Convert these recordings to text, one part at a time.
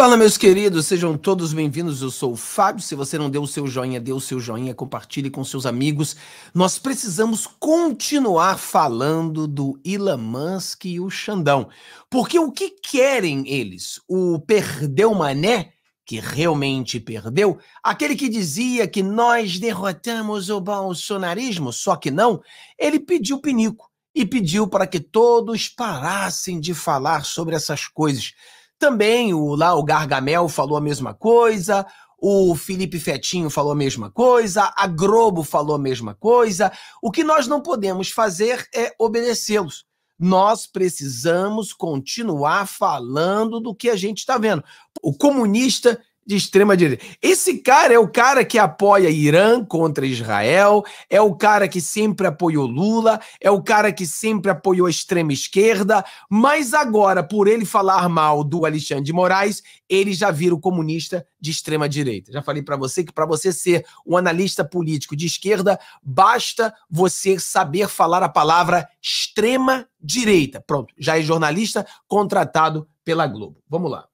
Fala, meus queridos, sejam todos bem-vindos. Eu sou o Fábio. Se você não deu o seu joinha, dê o seu joinha, compartilhe com seus amigos. Nós precisamos continuar falando do Elon Musk e o Xandão. Porque o que querem eles? O perdeu mané, que realmente perdeu? Aquele que dizia que nós derrotamos o bolsonarismo, só que não, ele pediu pinico e pediu para que todos parassem de falar sobre essas coisas também o lá o Gargamel falou a mesma coisa, o Felipe Fetinho falou a mesma coisa, a Grobo falou a mesma coisa. O que nós não podemos fazer é obedecê-los. Nós precisamos continuar falando do que a gente está vendo. O comunista de extrema direita. Esse cara é o cara que apoia Irã contra Israel, é o cara que sempre apoiou Lula, é o cara que sempre apoiou a extrema esquerda, mas agora, por ele falar mal do Alexandre de Moraes, ele já vira o comunista de extrema direita. Já falei para você que para você ser um analista político de esquerda, basta você saber falar a palavra extrema direita. Pronto, já é jornalista contratado pela Globo. Vamos lá.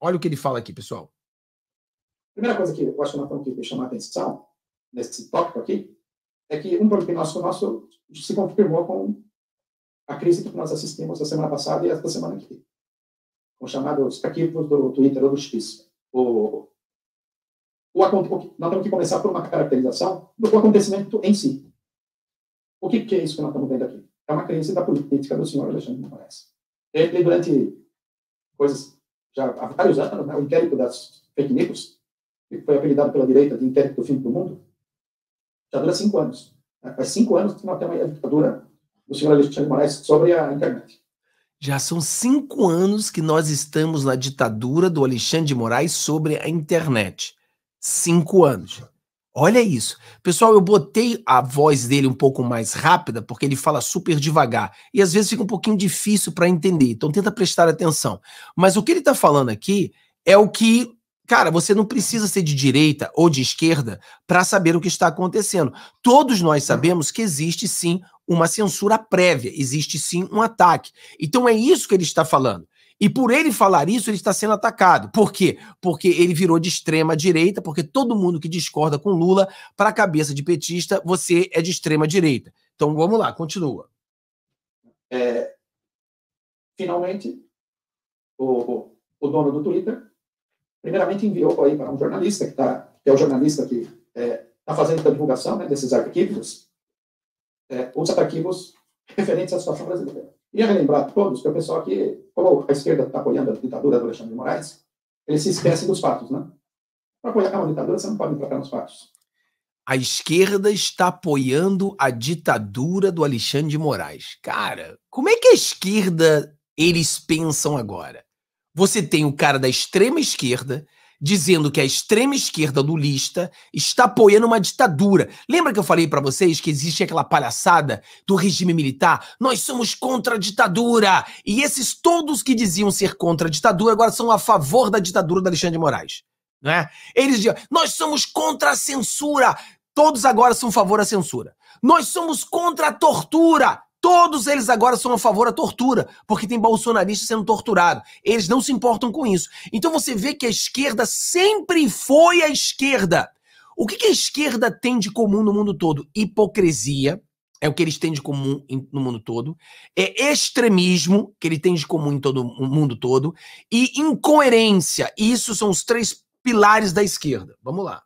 Olha o que ele fala aqui, pessoal. Primeira coisa que eu acho que nós temos que chamar a atenção nesse tópico aqui é que um problema nosso, nosso se confirmou com a crise que nós assistimos a semana passada e esta semana aqui, com chamados arquivos do Twitter ou do X. O, o, o, nós temos que começar por uma caracterização do acontecimento em si. O que, que é isso que nós estamos vendo aqui? É uma crise da política do senhor Alexandre de Moraes. Ele, durante coisas já há vários anos, né, o inquérito das fake news, que foi apelidado pela direita de intérprete do fim do mundo, já dura cinco anos. Faz cinco anos que nós temos a ditadura do senhor Alexandre de Moraes sobre a internet. Já são cinco anos que nós estamos na ditadura do Alexandre de Moraes sobre a internet. Cinco anos. Olha isso. Pessoal, eu botei a voz dele um pouco mais rápida, porque ele fala super devagar. E às vezes fica um pouquinho difícil para entender. Então tenta prestar atenção. Mas o que ele está falando aqui é o que Cara, você não precisa ser de direita ou de esquerda para saber o que está acontecendo. Todos nós uhum. sabemos que existe sim uma censura prévia, existe sim um ataque. Então é isso que ele está falando. E por ele falar isso, ele está sendo atacado. Por quê? Porque ele virou de extrema direita, porque todo mundo que discorda com Lula, para a cabeça de petista, você é de extrema direita. Então vamos lá, continua. É, finalmente, o, o, o dono do Twitter primeiramente enviou para um jornalista, que, tá, que é o jornalista que está é, fazendo a divulgação né, desses arquivos, é, os arquivos referentes à situação brasileira. É a relembrar todos que o pessoal que, como a esquerda está apoiando a ditadura do Alexandre de Moraes, eles se esquecem dos fatos, né? Para apoiar uma ditadura, você não pode entrar nos fatos. A esquerda está apoiando a ditadura do Alexandre de Moraes. Cara, como é que a esquerda eles pensam agora? Você tem o cara da extrema esquerda dizendo que a extrema esquerda lulista está apoiando uma ditadura. Lembra que eu falei para vocês que existe aquela palhaçada do regime militar? Nós somos contra a ditadura. E esses todos que diziam ser contra a ditadura agora são a favor da ditadura do Alexandre de Moraes, é? Eles diziam: "Nós somos contra a censura". Todos agora são favor da censura. Nós somos contra a tortura. Todos eles agora são a favor da tortura, porque tem bolsonarista sendo torturado. Eles não se importam com isso. Então você vê que a esquerda sempre foi a esquerda. O que, que a esquerda tem de comum no mundo todo? Hipocrisia é o que eles têm de comum no mundo todo, é extremismo, que ele tem de comum em todo o mundo todo, e incoerência. E isso são os três pilares da esquerda. Vamos lá.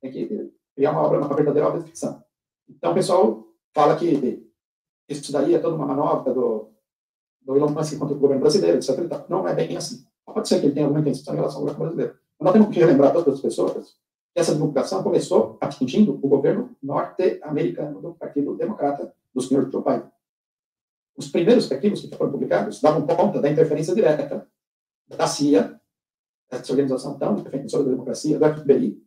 Tem é que criar uma obra, é uma verdadeira obra de ficção. Então, o pessoal fala que isso daí é toda uma manobra do, do Elon Musk contra o governo brasileiro, etc. Não é bem assim. Pode ser que ele tenha alguma intenção em relação ao governo brasileiro. Mas nós temos que relembrar todas as pessoas que essa divulgação começou atingindo o governo norte-americano do Partido Democrata, do senhor Joe Biden. Os primeiros arquivos que foram publicados davam conta da interferência direta da CIA, essa organização tão defensora da democracia, do FBI,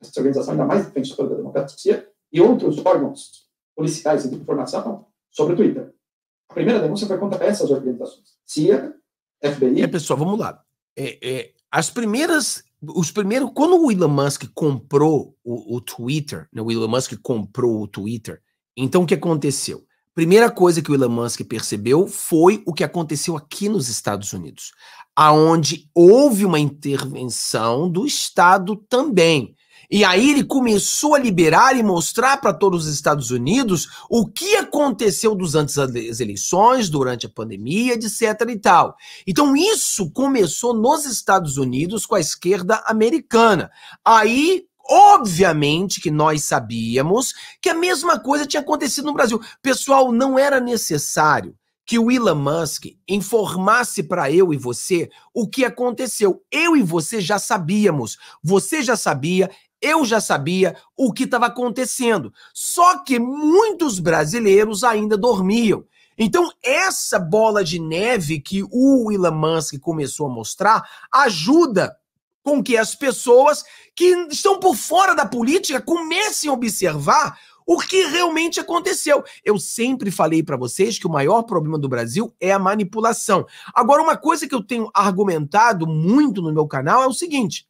essa organização ainda mais defensora da democracia, e outros órgãos policiais e de informação sobre o Twitter. A primeira denúncia foi contra essas organizações. CIA, FBI. É, pessoal, vamos lá. É, é, as primeiras. Os primeiros, quando o Elon Musk comprou o, o Twitter, né, o Elon Musk comprou o Twitter, então o que aconteceu? Primeira coisa que o Elon Musk percebeu foi o que aconteceu aqui nos Estados Unidos, aonde houve uma intervenção do Estado também. E aí ele começou a liberar e mostrar para todos os Estados Unidos o que aconteceu dos antes das eleições, durante a pandemia, etc e tal. Então isso começou nos Estados Unidos com a esquerda americana. Aí Obviamente que nós sabíamos que a mesma coisa tinha acontecido no Brasil. Pessoal, não era necessário que o Elon Musk informasse para eu e você o que aconteceu. Eu e você já sabíamos. Você já sabia, eu já sabia o que estava acontecendo, só que muitos brasileiros ainda dormiam. Então, essa bola de neve que o Elon Musk começou a mostrar ajuda com que as pessoas que estão por fora da política comecem a observar o que realmente aconteceu. Eu sempre falei para vocês que o maior problema do Brasil é a manipulação. Agora, uma coisa que eu tenho argumentado muito no meu canal é o seguinte: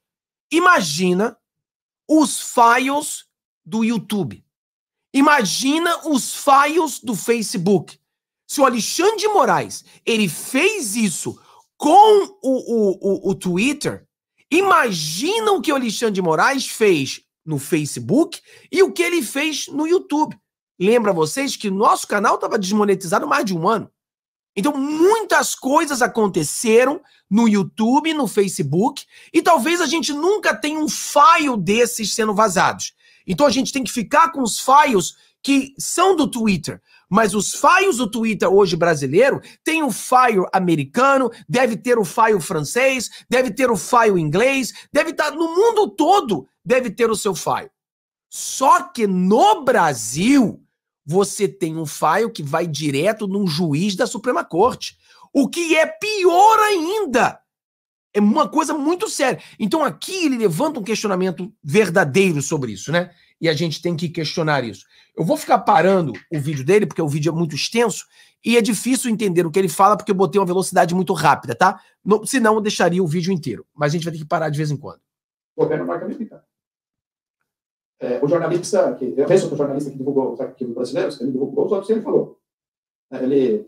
imagina os files do YouTube. Imagina os files do Facebook. Se o Alexandre de Moraes ele fez isso com o, o, o, o Twitter, imagina o que o Alexandre de Moraes fez no Facebook e o que ele fez no YouTube. Lembra vocês que nosso canal estava desmonetizado mais de um ano. Então, muitas coisas aconteceram no YouTube, no Facebook, e talvez a gente nunca tenha um file desses sendo vazados. Então, a gente tem que ficar com os files que são do Twitter. Mas os files do Twitter hoje brasileiro tem o file americano, deve ter o file francês, deve ter o file inglês, deve estar tá, no mundo todo, deve ter o seu file. Só que no Brasil, você tem um file que vai direto num juiz da Suprema Corte. O que é pior ainda. É uma coisa muito séria. Então aqui ele levanta um questionamento verdadeiro sobre isso, né? E a gente tem que questionar isso. Eu vou ficar parando o vídeo dele, porque o vídeo é muito extenso e é difícil entender o que ele fala, porque eu botei uma velocidade muito rápida, tá? No, senão eu deixaria o vídeo inteiro. Mas a gente vai ter que parar de vez em quando. O governo vai é, o jornalista, que, eu penso que o jornalista que divulgou os arquivos brasileiros, ele divulgou os outros e ele falou. É, ele,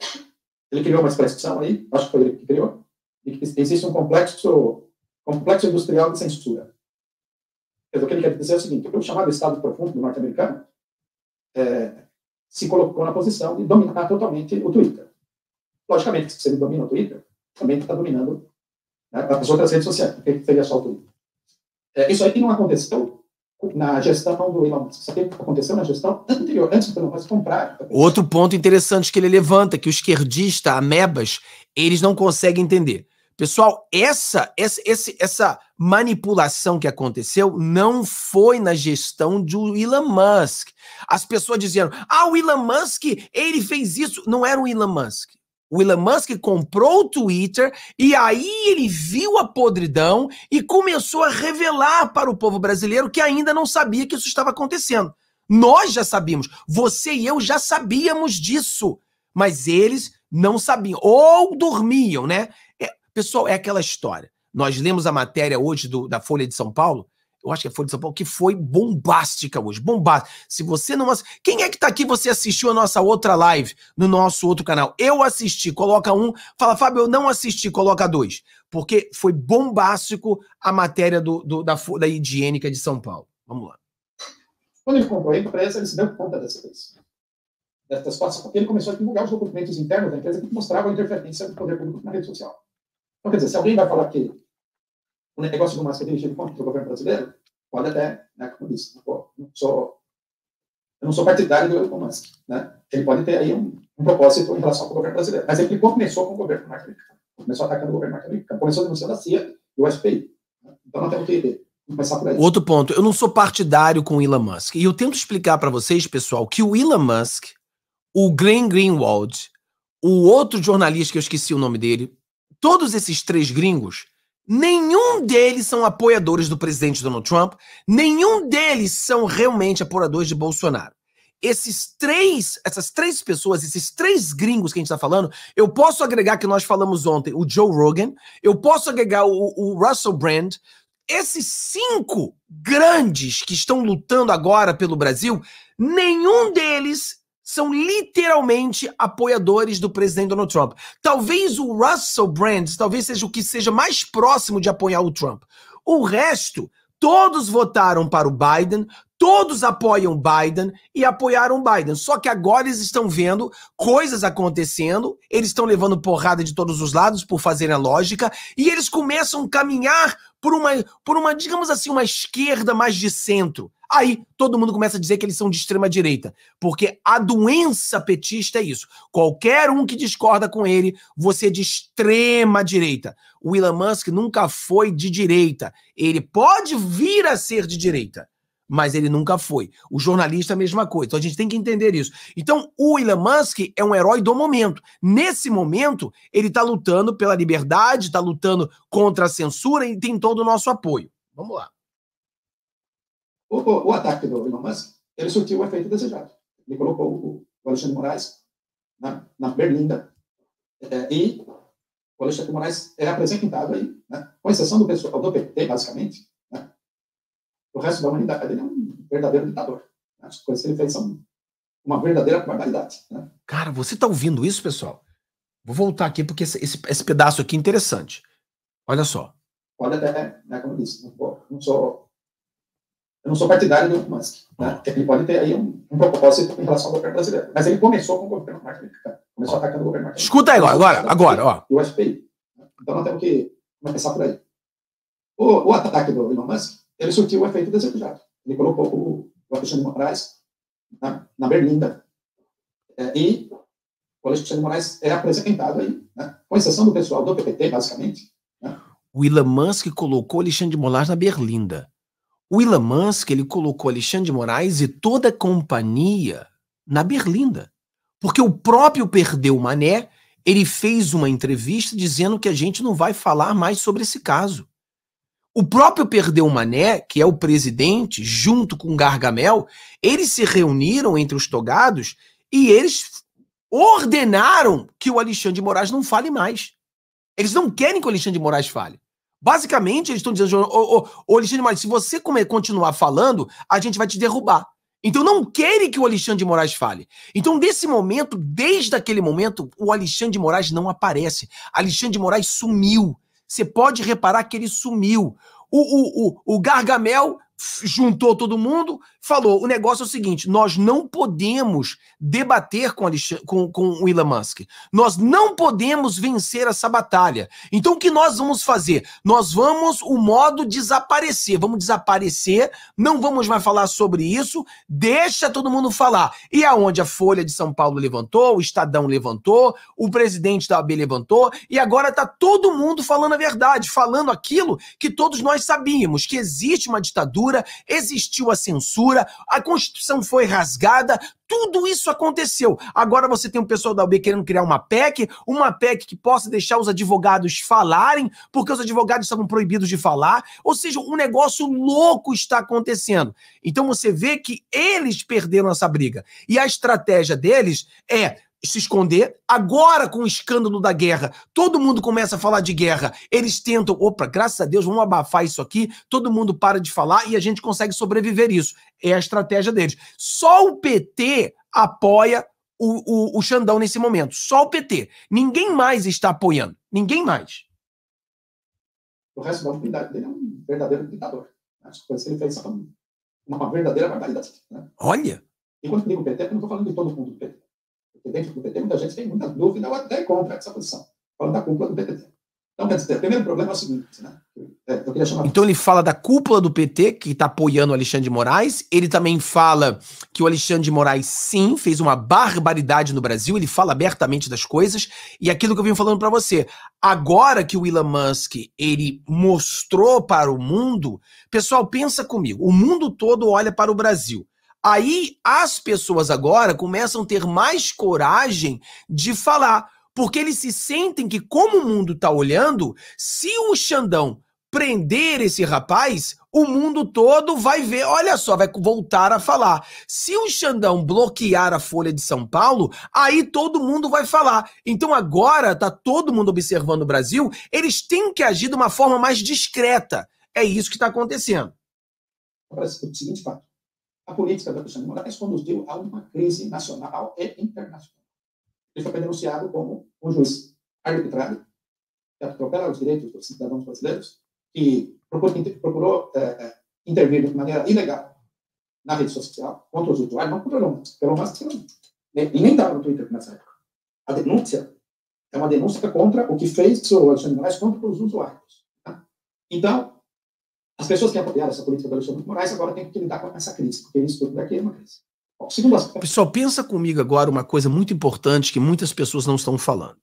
ele criou uma expressão aí, acho que foi ele que criou, de que existe um complexo, complexo industrial de censura. o que ele quer dizer é o seguinte, o chamado Estado Profundo do norte-americano é, se colocou na posição de dominar totalmente o Twitter. Logicamente, se ele domina o Twitter, também está dominando né, as outras redes sociais, porque seria só o Twitter. É, isso aí não aconteceu na gestão do Elon Musk, Sabe o que aconteceu na gestão anterior, antes do Elon Musk comprar. Outro ponto interessante que ele levanta, que o esquerdista, amebas, eles não conseguem entender. Pessoal, essa, essa, essa manipulação que aconteceu não foi na gestão do Elon Musk. As pessoas diziam ah, o Elon Musk, ele fez isso. Não era o Elon Musk. O Elon Musk comprou o Twitter e aí ele viu a podridão e começou a revelar para o povo brasileiro que ainda não sabia que isso estava acontecendo. Nós já sabíamos, você e eu já sabíamos disso, mas eles não sabiam ou dormiam, né? É, pessoal, é aquela história. Nós lemos a matéria hoje do, da Folha de São Paulo eu acho que é Folha de São Paulo, que foi bombástica hoje. Bombástica. Se você não. Quem é que tá aqui? Você assistiu a nossa outra live no nosso outro canal? Eu assisti, coloca um. Fala, Fábio, eu não assisti, coloca dois. Porque foi bombástico a matéria do, do da, da higiênica de São Paulo. Vamos lá. Quando ele comprou a empresa, ele se deu conta dessa coisa. Dessas situação. porque ele começou a divulgar os documentos internos da empresa que mostravam a interferência do poder público na rede social. Então, quer dizer, se alguém vai falar que o negócio do Massa é dirigido contra o governo brasileiro, pode até, né, como disse, não sou, eu não sou partidário do Elon Musk né? Ele pode ter aí um, um, propósito em relação ao governo brasileiro, mas ele começou com o governo norte-americano, começou atacando o governo norte-americano, começou denunciando a CIA e o FBI. Né? Então, não temos que Outro ponto, eu não sou partidário com o Elon Musk. E eu tento explicar para vocês, pessoal, que o Elon Musk, o Glenn Greenwald, o outro jornalista que eu esqueci o nome dele, todos esses três gringos Nenhum deles são apoiadores do presidente Donald Trump, nenhum deles são realmente apoiadores de Bolsonaro. Esses três, essas três pessoas, esses três gringos que a gente está falando, eu posso agregar que nós falamos ontem o Joe Rogan, eu posso agregar o, o Russell Brand, esses cinco grandes que estão lutando agora pelo Brasil, nenhum deles são literalmente apoiadores do presidente Donald Trump. Talvez o Russell Brand, talvez seja o que seja mais próximo de apoiar o Trump. O resto, todos votaram para o Biden, todos apoiam Biden e apoiaram Biden. Só que agora eles estão vendo coisas acontecendo, eles estão levando porrada de todos os lados por fazerem a lógica e eles começam a caminhar por uma, por uma digamos assim, uma esquerda mais de centro Aí todo mundo começa a dizer que eles são de extrema direita, porque a doença petista é isso. Qualquer um que discorda com ele, você é de extrema direita. O Elon Musk nunca foi de direita. Ele pode vir a ser de direita, mas ele nunca foi. O jornalista, é a mesma coisa. Então a gente tem que entender isso. Então o Elon Musk é um herói do momento. Nesse momento, ele está lutando pela liberdade, está lutando contra a censura e tem todo o nosso apoio. Vamos lá. O, o, o ataque do Elon Musk, ele surtiu o efeito desejado. Ele colocou o, o Alexandre Moraes na, na berlinda é, e o Alexandre Moraes é apresentado aí, né? com exceção do pessoal do PT, basicamente, né? o resto da humanidade ele é um verdadeiro ditador. Né? As coisas que ele fez são uma verdadeira barbaridade. Né? Cara, você está ouvindo isso, pessoal? Vou voltar aqui porque esse, esse, esse pedaço aqui é interessante. Olha só. Olha, é, né, como eu disse, não, não sou eu não sou partidário do Musk. Né? Uhum. Ele pode ter aí um, um, propósito em relação ao governo brasileiro. Mas ele começou com o governo norte-americano. Começou atacando o governo norte-americano. Escuta aí agora, agora, agora. Ó. E o FPI. Né? Então nós temos que começar por aí. O, o ataque do Elon Musk, ele surtiu o efeito desejado. Ele colocou o, o Alexandre Moraes na, na Berlinda. É, e o Alexandre Moraes é apresentado aí, né? com exceção do pessoal do PPT, basicamente. Né? O Elon Musk colocou o Alexandre de Moraes na Berlinda. O Elon Musk ele colocou Alexandre de Moraes e toda a companhia na berlinda, porque o próprio perdeu o mané, ele fez uma entrevista dizendo que a gente não vai falar mais sobre esse caso. O próprio Perdeu Mané, que é o presidente, junto com Gargamel, eles se reuniram entre os togados e eles ordenaram que o Alexandre de Moraes não fale mais. Eles não querem que o Alexandre de Moraes fale. Basicamente, eles estão dizendo, ô, ô, ô, Alexandre de Moraes, se você continuar falando, a gente vai te derrubar. Então não querem que o Alexandre de Moraes fale. Então, desse momento, desde aquele momento, o Alexandre de Moraes não aparece. Alexandre de Moraes sumiu. Você pode reparar que ele sumiu. O, o, o, o Gargamel juntou todo mundo, falou: o negócio é o seguinte: nós não podemos debater com, com, com o Elon Musk. Nós não podemos vencer essa batalha. Então, o que nós vamos fazer? Nós vamos, o modo, desaparecer. Vamos desaparecer, não vamos mais falar sobre isso, deixa todo mundo falar. E aonde a Folha de São Paulo levantou, o Estadão levantou, o presidente da AB levantou, e agora está todo mundo falando a verdade, falando aquilo que todos nós sabíamos: que existe uma ditadura, existiu a censura ditadura, a Constituição foi rasgada, tudo isso aconteceu. Agora você tem o um pessoal da UB querendo criar uma PEC, uma PEC que possa deixar os advogados falarem, porque os advogados estavam proibidos de falar. Ou seja, um negócio louco está acontecendo. Então você vê que eles perderam essa briga. E a estratégia deles é se esconder. Agora, com o escândalo da guerra, todo mundo começa a falar de guerra. Eles tentam, opa, graças a Deus, vamos abafar isso aqui. Todo mundo para de falar e a gente consegue sobreviver isso. É a estratégia deles. Só o PT apoia o, o, o Xandão nesse momento. Só o PT. Ninguém mais está apoiando. Ninguém mais. O resto da comunidade dele é um verdadeiro ditador. Acho que ele fez uma verdadeira barbaridade. Né? Olha! E quando eu digo PT, eu não estou falando de todo mundo do PT dentro do PT, muita gente tem muita dúvida ou até contra essa posição, falando da cúpula do PT. Então, quer dizer, o primeiro problema é o seguinte, né? É, chamar... Então ele fala da cúpula do PT que está apoiando o Alexandre de Moraes. Ele também fala que o Alexandre de Moraes sim fez uma barbaridade no Brasil. Ele fala abertamente das coisas e aquilo que eu vim falando para você. Agora que o Elon Musk ele mostrou para o mundo, pessoal pensa comigo. O mundo todo olha para o Brasil. Aí as pessoas agora começam a ter mais coragem de falar, porque eles se sentem que, como o mundo está olhando, se o Xandão prender esse rapaz, o mundo todo vai ver, olha só, vai voltar a falar. Se o Xandão bloquear a Folha de São Paulo, aí todo mundo vai falar. Então agora está todo mundo observando o Brasil, eles têm que agir de uma forma mais discreta. É isso que está acontecendo. Agora, é o seguinte fato a política da Alexandre Moraes é conduziu a uma crise nacional e internacional. Ele foi denunciado como um juiz arbitrário, que atropela os direitos dos cidadãos brasileiros, que procurou, procurou é, intervir de maneira ilegal na rede social contra os usuários, não contra Lomas, pelo menos que não. Né, e nem estava no Twitter nessa época. A denúncia é uma denúncia contra o que fez o Alexandre Moraes contra os usuários. Tá? Então, as pessoas que apoiaram essa política do Alexandre Moraes agora têm que lidar com essa crise, porque isso tudo daqui é uma crise. Pessoal, pensa comigo agora uma coisa muito importante que muitas pessoas não estão falando.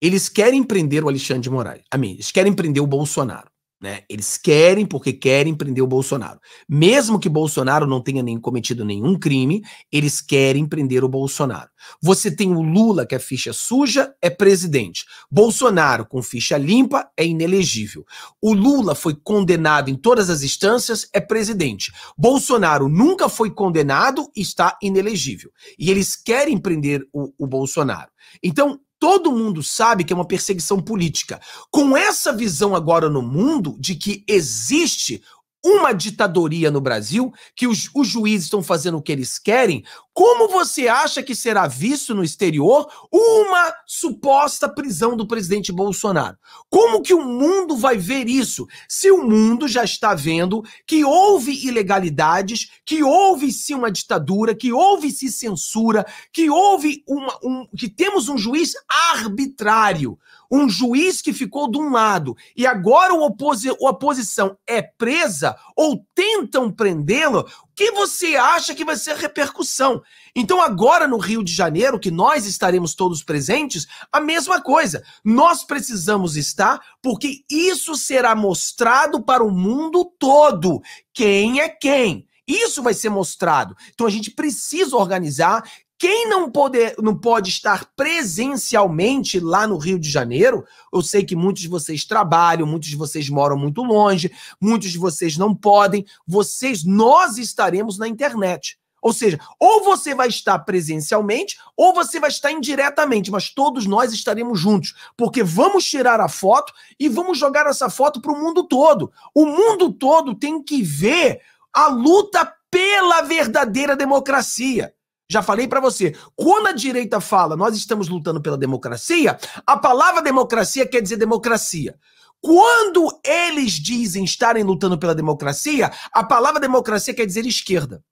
Eles querem prender o Alexandre de Moraes. A mim, eles querem prender o Bolsonaro. Né? Eles querem porque querem prender o Bolsonaro. Mesmo que Bolsonaro não tenha nem cometido nenhum crime, eles querem prender o Bolsonaro. Você tem o Lula, que é ficha suja, é presidente. Bolsonaro, com ficha limpa, é inelegível. O Lula foi condenado em todas as instâncias, é presidente. Bolsonaro nunca foi condenado, está inelegível. E eles querem prender o, o Bolsonaro. Então, todo mundo sabe que é uma perseguição política. Com essa visão agora no mundo de que existe uma ditadoria no Brasil, que os, os juízes estão fazendo o que eles querem, como você acha que será visto no exterior uma suposta prisão do presidente Bolsonaro? Como que o mundo vai ver isso? Se o mundo já está vendo que houve ilegalidades, que houve se uma ditadura, que houve se censura, que houve uma, um, que temos um juiz arbitrário, um juiz que ficou de um lado e agora o oposi a oposição é presa ou tentam prendê-lo, que você acha que vai ser a repercussão? Então, agora no Rio de Janeiro, que nós estaremos todos presentes, a mesma coisa. Nós precisamos estar, porque isso será mostrado para o mundo todo. Quem é quem? Isso vai ser mostrado. Então a gente precisa organizar quem não, poder, não pode estar presencialmente lá no Rio de Janeiro, eu sei que muitos de vocês trabalham, muitos de vocês moram muito longe, muitos de vocês não podem, vocês, nós estaremos na internet. Ou seja, ou você vai estar presencialmente, ou você vai estar indiretamente, mas todos nós estaremos juntos, porque vamos tirar a foto e vamos jogar essa foto para o mundo todo. O mundo todo tem que ver a luta pela verdadeira democracia. Já falei para você. Quando a direita fala nós estamos lutando pela democracia, a palavra democracia quer dizer democracia. Quando eles dizem estarem lutando pela democracia, a palavra democracia quer dizer esquerda.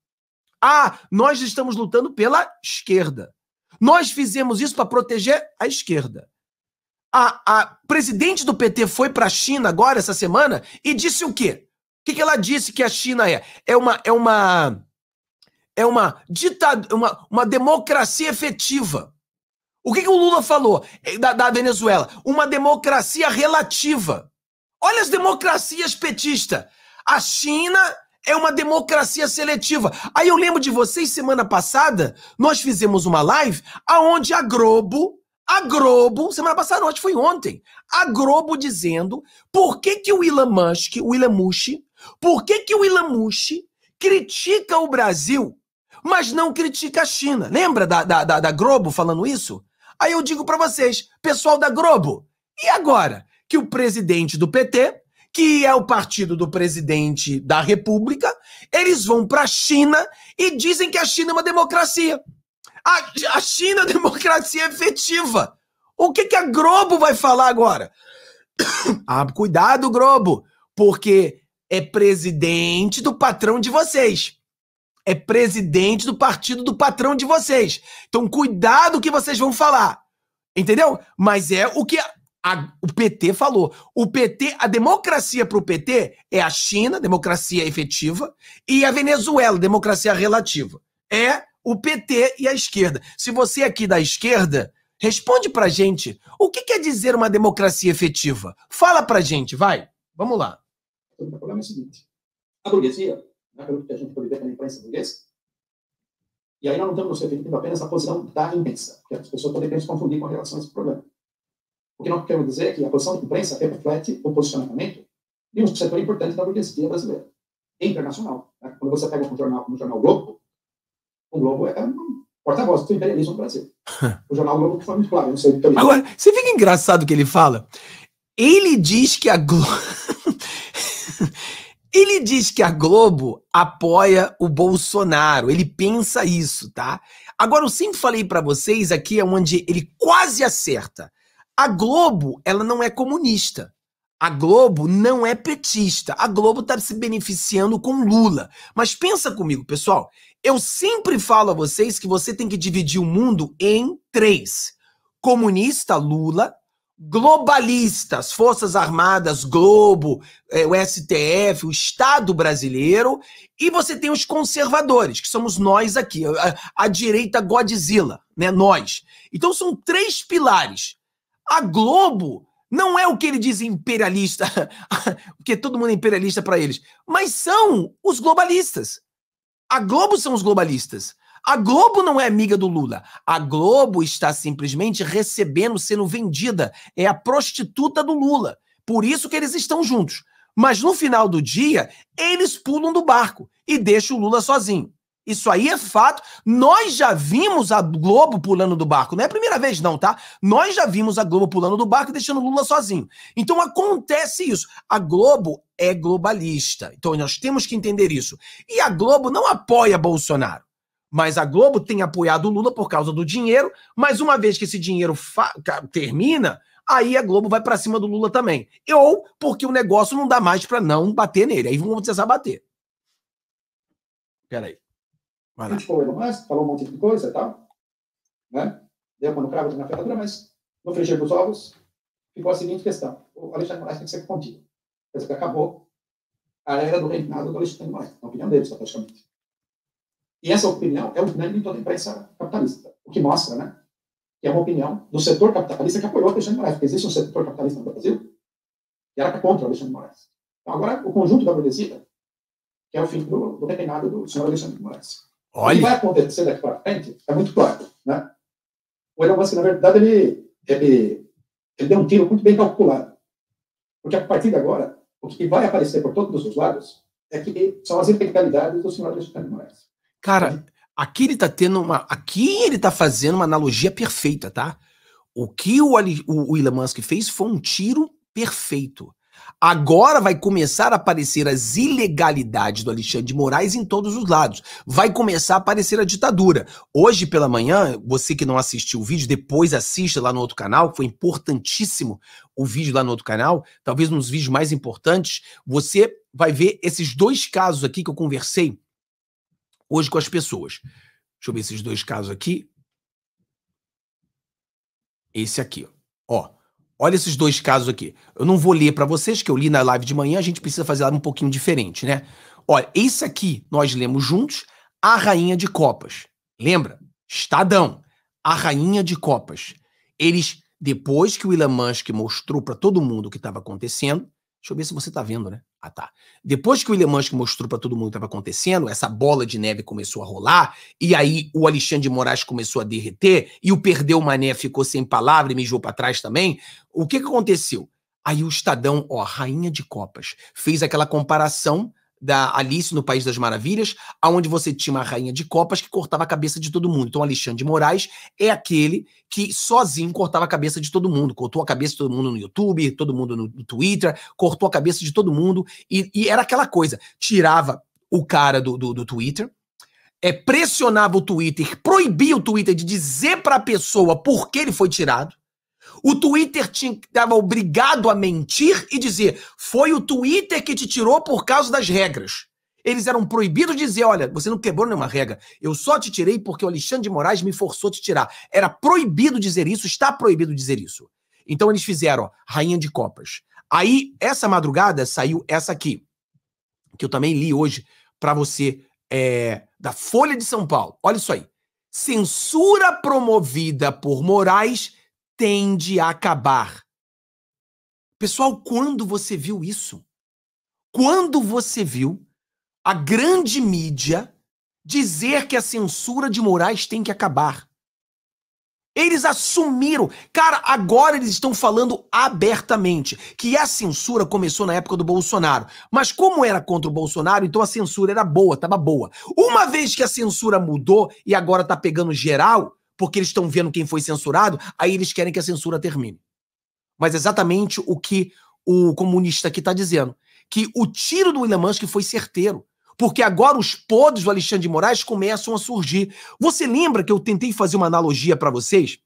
Ah, nós estamos lutando pela esquerda. Nós fizemos isso para proteger a esquerda. A, a, presidente do PT foi para a China agora, essa semana, e disse o quê? O que, que ela disse que a China é? É uma, é uma é uma ditad uma, uma democracia efetiva. O que, que o Lula falou eh, da, da Venezuela? Uma democracia relativa. Olha as democracias petista. A China é uma democracia seletiva. Aí eu lembro de vocês semana passada, nós fizemos uma live aonde a Globo, a Globo, semana passada acho que foi ontem, a Globo dizendo por que que o Elon Musk, o Elon Musk, por que que o Elon Musk critica o Brasil mas não critica a China. Lembra da, da, da, da Globo falando isso? Aí eu digo para vocês, pessoal da Globo, e agora que o presidente do PT, que é o partido do presidente da República, eles vão para a China e dizem que a China é uma democracia. A, a China é democracia efetiva. O que, que a Globo vai falar agora? ah, cuidado, Globo, porque é presidente do patrão de vocês é presidente do partido do patrão de vocês. Então, cuidado o que vocês vão falar. Entendeu? Mas é o que a, o PT falou. O PT, a democracia para o PT é a China, democracia efetiva, e a Venezuela, democracia relativa. É o PT e a esquerda. Se você é aqui da esquerda, responde pra gente. O que quer dizer uma democracia efetiva? Fala pra gente, vai. Vamos lá. O problema é o seguinte. A burguesia né, pelo que a gente pode ver na imprensa burguesa. E aí nós não o refletindo apenas a posição da imprensa, porque as pessoas podem se confundir com relação a esse problema. O que nós queremos dizer é que a posição da imprensa reflete o posicionamento de um setor importante da burguesia brasileira, internacional. Né? Quando você pega um jornal como o jornal Globo, o Globo é um porta-voz do imperialismo no Brasil. O jornal Globo foi muito claro. sei Agora, você fica engraçado o que ele fala. Ele diz que a Globo... Ele diz que a Globo apoia o Bolsonaro. Ele pensa isso, tá? Agora eu sempre falei para vocês aqui é onde ele quase acerta. A Globo, ela não é comunista. A Globo não é petista. A Globo está se beneficiando com Lula. Mas pensa comigo, pessoal. Eu sempre falo a vocês que você tem que dividir o mundo em três: comunista Lula, globalistas, Forças Armadas, Globo, é, o STF, o Estado brasileiro, e você tem os conservadores, que somos nós aqui, a, a direita Godzilla, né? Nós. Então são três pilares. A Globo não é o que ele diz imperialista, porque todo mundo é imperialista para eles, mas são os globalistas. A Globo são os globalistas. A Globo não é amiga do Lula. A Globo está simplesmente recebendo, sendo vendida. É a prostituta do Lula. Por isso que eles estão juntos. Mas no final do dia, eles pulam do barco e deixam o Lula sozinho. Isso aí é fato. Nós já vimos a Globo pulando do barco. Não é a primeira vez, não, tá? Nós já vimos a Globo pulando do barco e deixando o Lula sozinho. Então acontece isso. A Globo é globalista. Então nós temos que entender isso. E a Globo não apoia Bolsonaro. Mas a Globo tem apoiado o Lula por causa do dinheiro, mas uma vez que esse dinheiro termina, aí a Globo vai para cima do Lula também. Ou porque o negócio não dá mais para não bater nele. Aí vão precisar bater. Peraí. Vai lá. A gente falou Elon falou um monte de coisa e tal. Né? Deu no cravo, na ferradura, mas no frigir dos ovos ficou a seguinte questão. O Alexandre Moraes tem que ser contido. Quer dizer, acabou a era do reinado do Alexandre Moraes. Na opinião dele, só praticamente. E essa opinião é unânime em toda a imprensa capitalista, o que mostra, né? Que é uma opinião do setor capitalista que apoiou o Alexandre Moraes, porque existe um setor capitalista no Brasil que era contra o Alexandre Moraes. Então, agora, o conjunto da burguesia, que é o fim do, do reinado do senhor Alexandre Moraes. Olha. O que vai acontecer daqui para frente é muito claro, né? O Elon Musk, na verdade, ele, ele, ele deu um tiro muito bem calculado. Porque a partir de agora, o que vai aparecer por todos os lados é que são as impecabilidades do senhor Alexandre Moraes. Cara, uhum. aqui ele tá tendo uma. Aqui ele tá fazendo uma analogia perfeita, tá? O que o, o, o Elon Musk fez foi um tiro perfeito. Agora vai começar a aparecer as ilegalidades do Alexandre de Moraes em todos os lados. Vai começar a aparecer a ditadura. Hoje pela manhã, você que não assistiu o vídeo, depois assista lá no outro canal, foi importantíssimo o vídeo lá no outro canal, talvez um dos vídeos mais importantes. Você vai ver esses dois casos aqui que eu conversei hoje com as pessoas. Deixa eu ver esses dois casos aqui. Esse aqui, ó. Olha esses dois casos aqui. Eu não vou ler para vocês, que eu li na live de manhã, a gente precisa fazer um pouquinho diferente, né? Olha, esse aqui nós lemos juntos, A Rainha de Copas. Lembra? Estadão, A Rainha de Copas. Eles, depois que o Elon Musk mostrou para todo mundo o que estava acontecendo, Deixa eu ver se você está vendo, né? Ah, tá. Depois que o Ilemansky mostrou para todo mundo o que estava acontecendo, essa bola de neve começou a rolar, e aí o Alexandre de Moraes começou a derreter, e o perdeu mané ficou sem palavra e mijou para trás também. O que, que aconteceu? Aí o Estadão, ó, rainha de copas, fez aquela comparação da Alice no País das Maravilhas, aonde você tinha uma rainha de copas que cortava a cabeça de todo mundo. Então, Alexandre de Moraes é aquele que sozinho cortava a cabeça de todo mundo, cortou a cabeça de todo mundo no YouTube, todo mundo no, Twitter, cortou a cabeça de todo mundo e, e era aquela coisa, tirava o cara do, do, do Twitter, é, pressionava o Twitter, proibia o Twitter de dizer para a pessoa por que ele foi tirado, o Twitter estava obrigado a mentir e dizer: foi o Twitter que te tirou por causa das regras. Eles eram proibidos de dizer: olha, você não quebrou nenhuma regra, eu só te tirei porque o Alexandre de Moraes me forçou a te tirar. Era proibido dizer isso, está proibido dizer isso. Então eles fizeram, ó, Rainha de Copas. Aí, essa madrugada, saiu essa aqui, que eu também li hoje para você, é, da Folha de São Paulo. Olha isso aí. Censura promovida por Moraes tende a acabar. Pessoal, quando você viu isso? Quando você viu a grande mídia dizer que a censura de Moraes tem que acabar? Eles assumiram. Cara, agora eles estão falando abertamente que a censura começou na época do Bolsonaro. Mas como era contra o Bolsonaro, então a censura era boa, tava boa. Uma vez que a censura mudou e agora tá pegando geral, porque eles estão vendo quem foi censurado, aí eles querem que a censura termine. Mas é exatamente o que o comunista aqui está dizendo. Que o tiro do William que foi certeiro. Porque agora os podres do Alexandre de Moraes começam a surgir. Você lembra que eu tentei fazer uma analogia para vocês?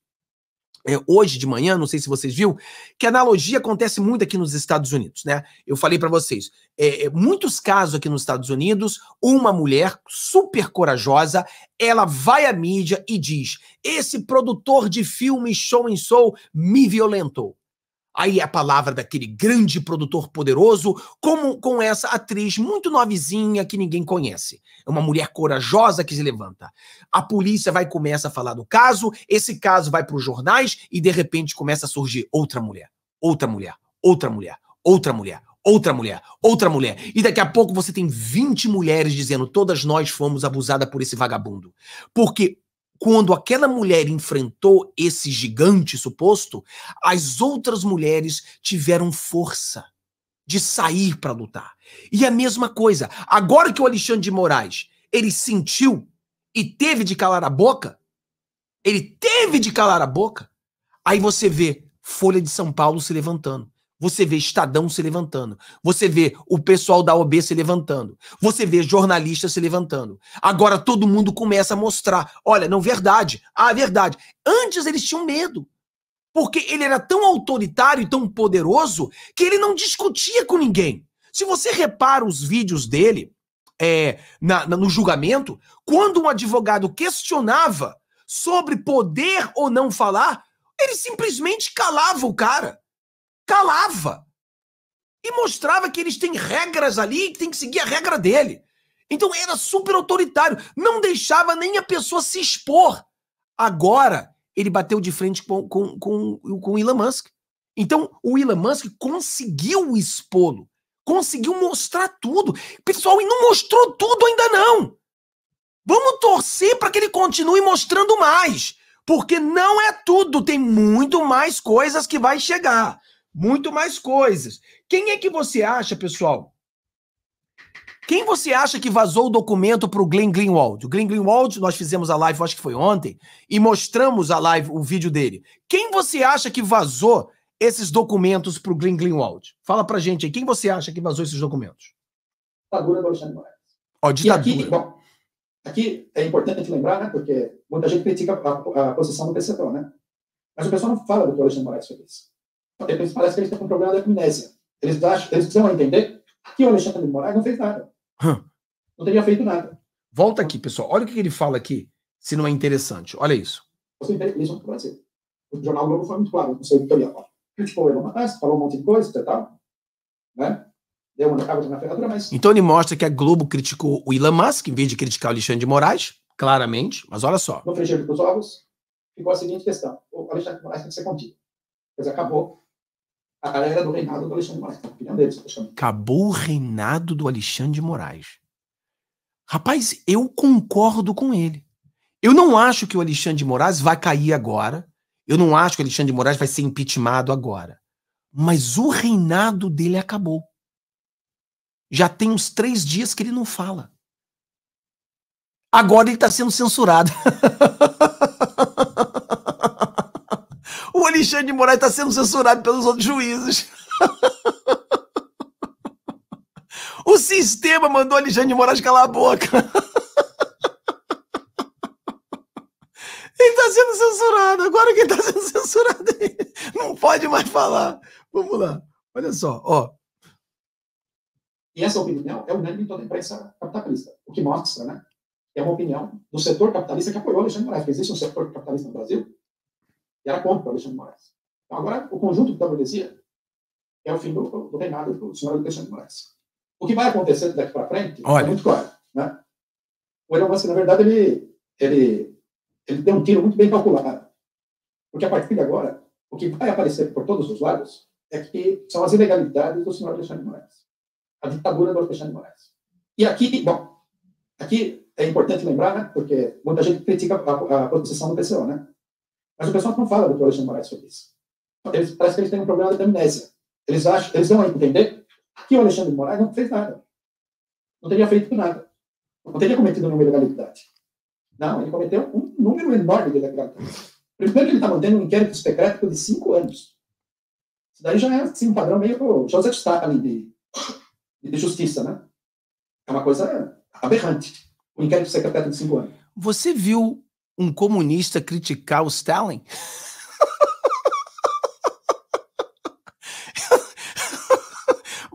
é, hoje de manhã, não sei se vocês viram, que analogia acontece muito aqui nos Estados Unidos, né? Eu falei para vocês, é, é, muitos casos aqui nos Estados Unidos, uma mulher super corajosa, ela vai à mídia e diz: esse produtor de filme show em show me violentou. Aí é a palavra daquele grande produtor poderoso, como com essa atriz muito novizinha que ninguém conhece. É uma mulher corajosa que se levanta. A polícia vai começa a falar do caso, esse caso vai para os jornais e de repente começa a surgir outra mulher, outra mulher, outra mulher, outra mulher, outra mulher, outra mulher. E daqui a pouco você tem 20 mulheres dizendo: todas nós fomos abusadas por esse vagabundo. Porque quando aquela mulher enfrentou esse gigante suposto, as outras mulheres tiveram força de sair para lutar. E a mesma coisa, agora que o Alexandre de Moraes, ele sentiu e teve de calar a boca, ele teve de calar a boca, aí você vê Folha de São Paulo se levantando. Você vê Estadão se levantando. Você vê o pessoal da OB se levantando. Você vê jornalistas se levantando. Agora todo mundo começa a mostrar. Olha, não, verdade. Ah, verdade. Antes eles tinham medo. Porque ele era tão autoritário e tão poderoso que ele não discutia com ninguém. Se você repara os vídeos dele é, na, na, no julgamento, quando um advogado questionava sobre poder ou não falar, ele simplesmente calava o cara calava e mostrava que eles têm regras ali e que tem que seguir a regra dele. Então era super autoritário, não deixava nem a pessoa se expor. Agora ele bateu de frente com, com, com, com o Elon Musk. Então o Elon Musk conseguiu expô-lo, conseguiu mostrar tudo. Pessoal, e não mostrou tudo ainda não. Vamos torcer para que ele continue mostrando mais, porque não é tudo, tem muito mais coisas que vai chegar muito mais coisas. Quem é que você acha, pessoal? Quem você acha que vazou o documento para o Glenn Greenwald? O Glenn Greenwald, nós fizemos a live, acho que foi ontem, e mostramos a live, o vídeo dele. Quem você acha que vazou esses documentos para o Glenn Greenwald? Fala para gente aí, quem você acha que vazou esses documentos? Ditadura revolucionária. Ó, ditadura. aqui, bom, aqui é importante lembrar, né, porque muita gente critica a, a posição do PCO, né? Mas o pessoal não fala do que o Alexandre Moraes fez. Só eles parece que eles têm um problema da amnésia. Eles, acham, eles precisam entender que o Alexandre de Moraes não fez nada. Hum. Não teria feito nada. Volta aqui, pessoal. Olha o que ele fala aqui, se não é interessante. Olha isso. Você isso é O Jornal Globo foi muito claro, não sei o que eu ia falar. Criticou ele uma peça, falou um monte de coisa tal. Né? Deu uma ferradura, mas... Então ele mostra que a Globo criticou o Elon Musk, em vez de criticar o Alexandre de Moraes, claramente, mas olha só. No frigir dos ovos, ficou a seguinte questão. O Alexandre de Moraes tem que ser contido. Mas acabou a galera do reinado do Alexandre de Moraes. A opinião deles, Acabou o reinado do Alexandre de Moraes. Rapaz, eu concordo com ele. Eu não acho que o Alexandre de Moraes vai cair agora. Eu não acho que o Alexandre de Moraes vai ser impeachmentado agora. Mas o reinado dele acabou. Já tem uns três dias que ele não fala. Agora ele está sendo censurado. Alexandre de Moraes está sendo censurado pelos outros juízes. o sistema mandou Alexandre de Moraes calar a boca. Ele está sendo censurado. Agora quem está sendo censurado não pode mais falar. Vamos lá. Olha só, ó. E essa opinião é unânime em toda a imprensa capitalista. O que mostra, né? É uma opinião do setor capitalista que apoiou Alexandre Moraes. Porque existe um setor capitalista no Brasil era contra Alexandre de Moraes. Então, agora, o conjunto da burguesia é o fim do, do reinado do senhor Alexandre de Moraes. O que vai acontecer daqui para frente é Olha. é muito claro. Né? O Elon Musk, na verdade, ele, ele, ele deu um tiro muito bem calculado. Porque a partir de agora, o que vai aparecer por todos os lados é que são as ilegalidades do senhor Alexandre de Moraes. A ditadura do Alexandre de Moraes. E aqui, bom, aqui é importante lembrar, né, porque muita gente critica a, a posição do PCO, né? Mas o pessoal não fala do Alexandre Moraes sobre isso. Eles, parece que eles têm um problema de amnésia. Eles, acham, eles dão a entender que o Alexandre Moraes não fez nada. Não teria feito nada. Não teria cometido nenhuma ilegalidade. Não, ele cometeu um número enorme de ilegalidades. Primeiro, ele está mantendo um inquérito secreto de cinco anos. Isso daí já é assim, um padrão meio José Stalin de, de justiça, né? É uma coisa aberrante. O um inquérito secreto de cinco anos. Você viu um comunista criticar o Stalin?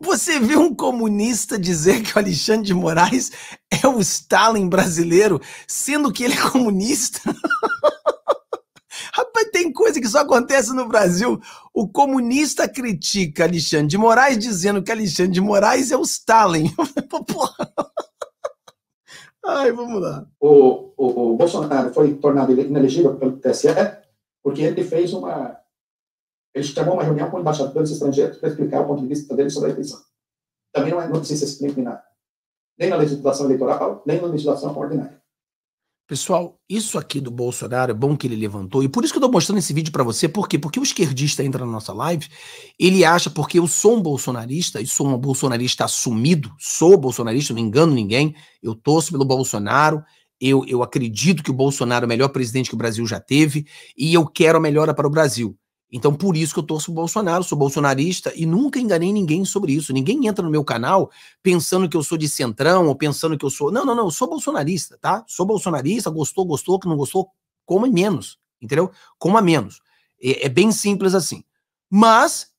Você viu um comunista dizer que o Alexandre de Moraes é o Stalin brasileiro, sendo que ele é comunista? Rapaz, tem coisa que só acontece no Brasil. O comunista critica Alexandre de Moraes dizendo que Alexandre de Moraes é o Stalin. Porra. Ai, vamos lá. O, o, o Bolsonaro foi tornado inelegível pelo TSE porque ele fez uma. Ele chamou uma reunião com embaixadores estrangeiros para explicar o ponto de vista dele sobre a eleição. Também não, é, não precisa se explicar nada. Nem na legislação eleitoral, nem na legislação ordinária. Pessoal, isso aqui do Bolsonaro é bom que ele levantou, e por isso que eu estou mostrando esse vídeo para você, por quê? Porque o esquerdista entra na nossa live, ele acha, porque eu sou um bolsonarista, e sou um bolsonarista assumido, sou bolsonarista, não engano ninguém, eu torço pelo Bolsonaro, eu, eu acredito que o Bolsonaro é o melhor presidente que o Brasil já teve, e eu quero a melhora para o Brasil. Então, por isso que eu torço o Bolsonaro, sou bolsonarista e nunca enganei ninguém sobre isso. Ninguém entra no meu canal pensando que eu sou de centrão ou pensando que eu sou. Não, não, não, eu sou bolsonarista, tá? Sou bolsonarista, gostou, gostou, que não gostou, coma menos, entendeu? Coma menos. É, é bem simples assim. Mas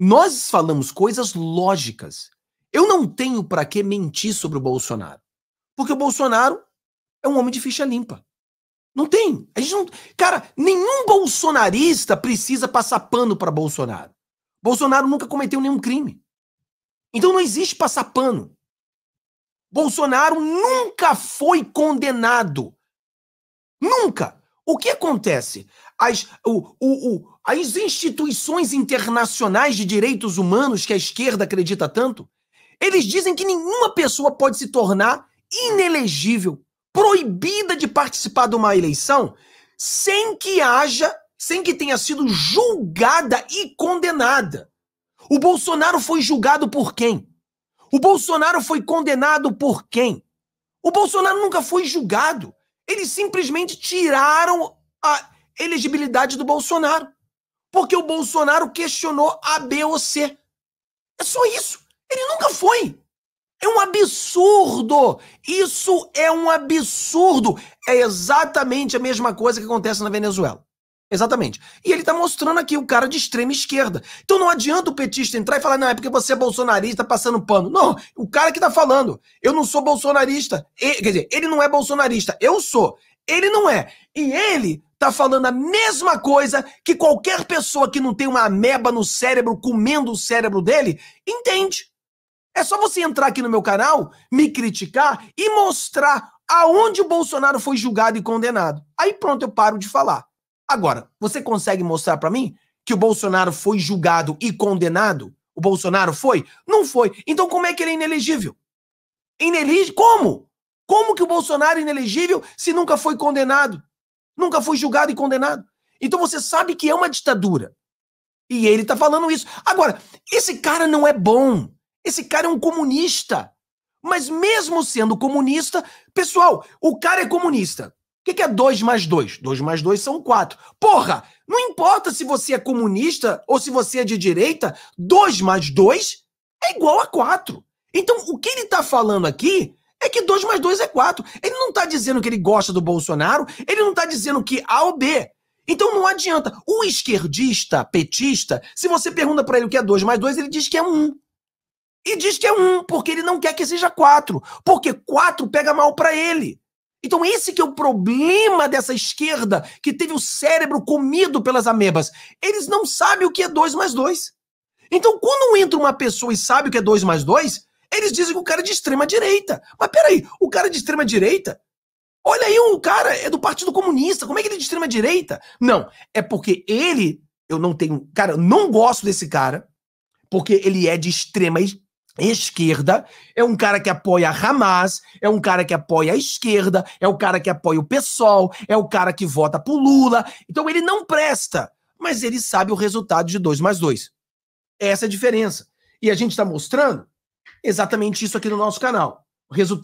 nós falamos coisas lógicas. Eu não tenho para que mentir sobre o Bolsonaro, porque o Bolsonaro é um homem de ficha limpa. Não tem. A gente não. Cara, nenhum bolsonarista precisa passar pano para Bolsonaro. Bolsonaro nunca cometeu nenhum crime. Então não existe passar pano. Bolsonaro nunca foi condenado. Nunca. O que acontece? As, o, o, o, as instituições internacionais de direitos humanos que a esquerda acredita tanto, eles dizem que nenhuma pessoa pode se tornar inelegível proibida de participar de uma eleição sem que haja, sem que tenha sido julgada e condenada. O Bolsonaro foi julgado por quem? O Bolsonaro foi condenado por quem? O Bolsonaro nunca foi julgado. Eles simplesmente tiraram a elegibilidade do Bolsonaro. Porque o Bolsonaro questionou a B ou C. É só isso. Ele nunca foi. É um absurdo! Isso é um absurdo! É exatamente a mesma coisa que acontece na Venezuela. Exatamente. E ele está mostrando aqui o cara de extrema esquerda. Então não adianta o petista entrar e falar, não, é porque você é bolsonarista passando pano. Não, o cara que está falando, eu não sou bolsonarista. Ele, quer dizer, ele não é bolsonarista, eu sou. Ele não é. E ele está falando a mesma coisa que qualquer pessoa que não tem uma ameba no cérebro comendo o cérebro dele entende. É só você entrar aqui no meu canal, me criticar e mostrar aonde o Bolsonaro foi julgado e condenado. Aí pronto, eu paro de falar. Agora, você consegue mostrar para mim que o Bolsonaro foi julgado e condenado? O Bolsonaro foi? Não foi. Então como é que ele é inelegível? Inelegível? Como? Como que o Bolsonaro é inelegível se nunca foi condenado? Nunca foi julgado e condenado. Então você sabe que é uma ditadura. E ele tá falando isso. Agora, esse cara não é bom. Esse cara é um comunista. Mas mesmo sendo comunista, pessoal, o cara é comunista. O que, é 2 mais 2? 2 mais 2 são 4. Porra, não importa se você é comunista ou se você é de direita, 2 mais 2 é igual a 4. Então, o que ele está falando aqui é que 2 mais 2 é 4. Ele não está dizendo que ele gosta do Bolsonaro, ele não está dizendo que A ou B. Então não adianta. O esquerdista, petista, se você pergunta para ele o que é 2 mais 2, ele diz que é 1. Um e diz que é um, porque ele não quer que seja quatro, porque quatro pega mal para ele. Então esse que é o problema dessa esquerda que teve o cérebro comido pelas amebas. Eles não sabem o que é dois mais dois. Então quando entra uma pessoa e sabe o que é dois mais dois, eles dizem que o cara é de extrema direita. Mas peraí, o cara é de extrema direita? Olha aí, o cara é do Partido Comunista, como é que ele é de extrema direita? Não, é porque ele, eu não tenho, cara, eu não gosto desse cara, porque ele é de extrema esquerda, é um cara que apoia Hamas, é um cara que apoia a esquerda, é o cara que apoia o PSOL, é o cara que vota pro Lula. Então ele não presta, mas ele sabe o resultado de 2 mais 2. Essa é a diferença. E a gente está mostrando exatamente isso aqui no nosso canal. Resultado